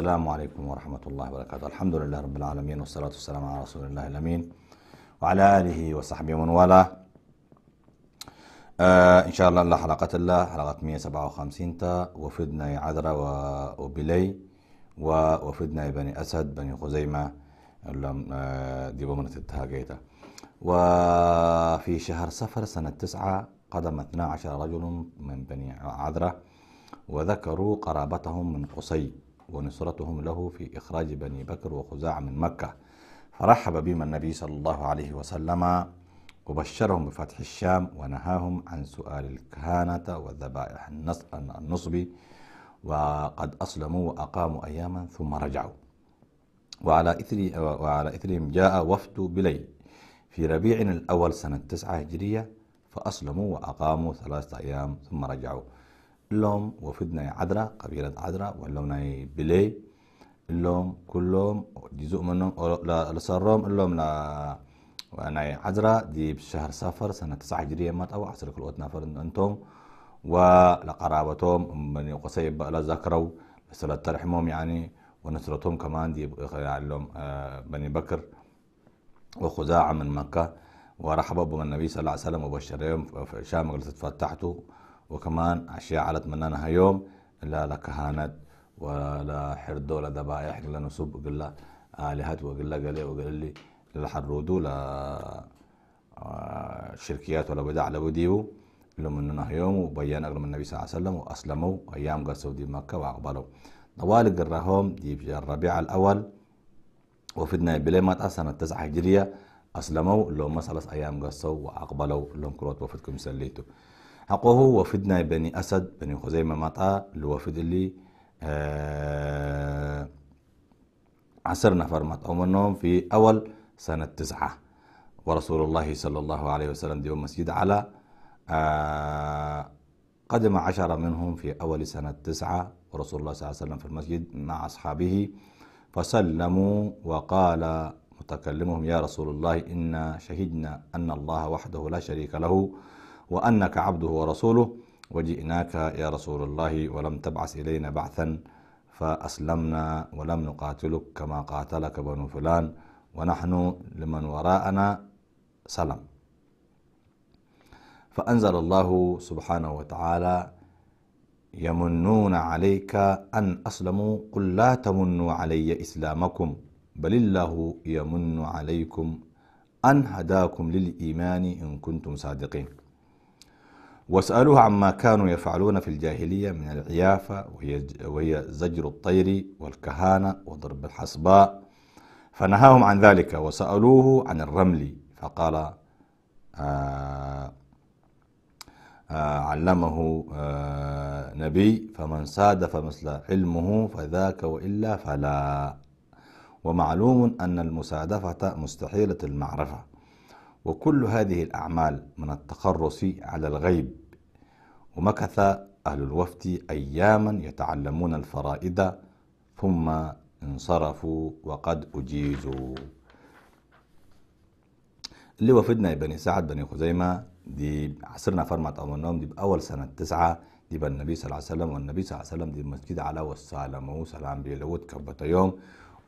السلام عليكم ورحمة الله وبركاته الحمد لله رب العالمين والصلاة والسلام على رسول الله الأمين وعلى آله وصحبه ومن والاه آه إن شاء الله حلقة الله حلقة 157 تا وفدنا عذرة وبلي ووفدنا بني أسد بني خزيمة آه، دي بمنة التهاجيتا وفي شهر صفر سنة تسعة قدم 12 رجل من بني عذرة وذكروا قرابتهم من قصي ونصرتهم له في إخراج بني بكر وخزاعة من مكة فرحب بهم النبي صلى الله عليه وسلم وبشرهم بفتح الشام ونهاهم عن سؤال الكهانة والذبائح النصب وقد أسلموا وأقاموا أياما ثم رجعوا وعلى, إثر وعلى إثرهم جاء وفد بلي في ربيع الأول سنة 9 هجرية فأسلموا وأقاموا ثلاثة أيام ثم رجعوا اللوم وفدنا عدرا قبيلة عدرا وعلمنا بلي اللوم كلهم جزء منهم لصرهم اللهم لا ناي عذرا دي بشهر سفر سنة تسعة هجرية مات أو عشر كلوت نفر أنتم ولقرابتهم من قصي لا ذكروا بسلا ترحمهم يعني ونصرتهم كمان دي لهم آه، بني بكر وخزاعة من مكة ورحبوا بالنبي النبي صلى الله عليه وسلم وبشرهم في الشام قلت فتحته وكمان اشياء على مننا يوم إلا لكهانات ولا حردو ولا ذبائح قلنا نصب قلنا الهات وقلنا قلي وقلي لا حرودو لا آه، شركيات ولا بدع لا بديو لهم مننا يوم وبيان اغلى من النبي صلى الله عليه وسلم واسلموا ايام قرسوا دي مكه واقبلوا طوال قرهم دي في الربيع الاول وفدنا بليمات أسنة تسعة هجرية أسلموا لهم مسألة أيام قصوا وأقبلوا لهم كروت وفدكم سليتوا حقه وفد بني خزيمة ኣሰድ በኒ ኹዘይመ اللي أه እሊ نفر ነፈር ማጣሞኖም في أول سنة تسعة ورسول الله صلى الله عليه وسلم ديوم مسجد على آه، قدم عشرة منهم في أول سنة تسعة ورسول الله صلى الله عليه وسلم في المسجد مع أصحابه فسلموا وقال متكلمهم يا رسول الله إنا شهدنا أن الله وحده لا شريك له وأنك عبده ورسوله وجئناك يا رسول الله ولم تبعث إلينا بعثا فأسلمنا ولم نقاتلك كما قاتلك بنو فلان ونحن لمن وراءنا سلم فأنزل الله سبحانه وتعالى يمنون عليك أن أسلموا قل لا تمنوا علي إسلامكم بل الله يمن عليكم أن هداكم للإيمان إن كنتم صادقين واسألوه عما كانوا يفعلون في الجاهلية من العيافة وهي وهي زجر الطير والكهانة وضرب الحصباء فنهاهم عن ذلك وسألوه عن الرمل فقال آآ آه، آآ آه، علمه آآ آه، نبي فمن صادف مثل علمه فذاك وإلا فلا ومعلوم أن المصادفة مستحيلة المعرفة وكل هذه الأعمال من التخرص على الغيب ومكث أهل الوفد أياما يتعلمون الفرائد ثم انصرفوا وقد أجيزوا اللي وفدنا بني سعد بني خزيمة دي عصرنا أول النوم دي بأول سنة تسعة دي بالنبي صلى الله عليه وسلم والنبي صلى الله عليه وسلم دي مسجد على والسلام وسلام بيلوت كبت يوم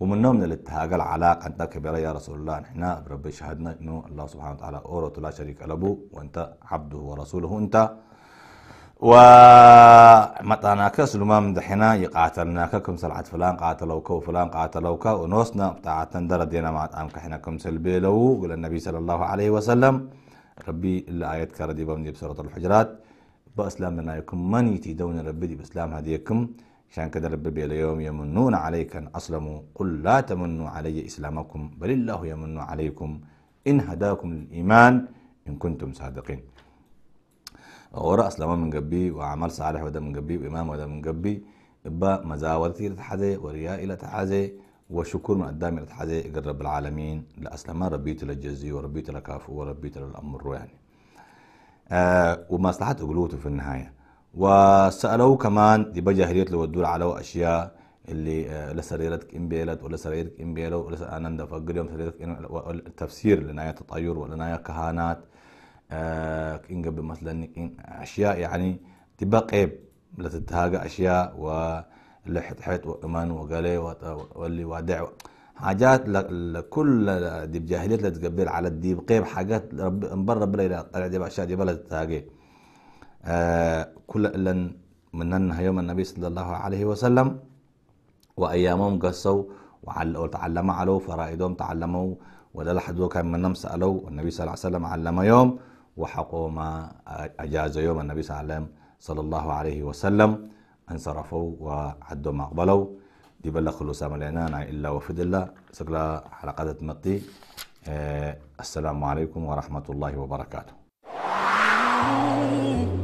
ومن نوع من الابتهاج العلاقة أنت كبيرة يا رسول الله نحن بربي شهدنا أنه الله سبحانه وتعالى أورة لا شريك له وأنت عبده ورسوله أنت ومطعناك من دحنا يقاتلناك كم سلعة فلان قاتلوك وفلان قاتلوك ونوسنا بتاعتنا دردينا مع أنك حنا كم سلبيلو قل النبي صلى الله عليه وسلم ربي إلا آيات كردي بمن سورة الحجرات بأسلام لنا يكم من يتيدون ربي بأسلام هديكم عشان كده بي اليوم يمنون عليك أن أسلموا قل لا تمنوا علي إسلامكم بل الله يمن عليكم إن هداكم للإيمان إن كنتم صادقين ورا أسلام من قبي وعمل صالح وده من قبي وإمام وده من قبي إبا مزاورتي لتحزي ورياء لتحزي وشكر من قدامي لتحزي قال رب العالمين لأسلام ربيت للجزي وربيت لكافو وربيت للأمر يعني آه ومصلحة قلوته في النهايه وسالوه كمان دي بقى جاهليه لو الدول على اشياء اللي آه، لسريرتك امبيلت ولا سريرتك امبيلو ولا أنا فقر يوم سريرتك التفسير لنايا تطير ولا نايا كهانات آه، إن قبل مثلا إن اشياء يعني تبقى لتتهاجى لا و اشياء حت حيط وامان وقالي واللي وادع حاجات لكل دي بجاهلية لتقبل تقبل على الديب قيب حاجات رب برا بلا طلع دي اشياء دي بلا تتهاجي آه، كل لن منن يوم النبي صلى الله عليه وسلم وأيامهم قصوا وتعلم علو فرائدهم تعلموا ودل حدو كان منهم سألوا والنبي صلى الله عليه وسلم علم يوم وحقوا ما أجاز يوم النبي صلى الله عليه وسلم انصرفوا وعدوا ما أقبلوا دي بلا خلوصا ملعنانا إلا وفد الله سقلا حلقة مطي آه، السلام عليكم ورحمة الله وبركاته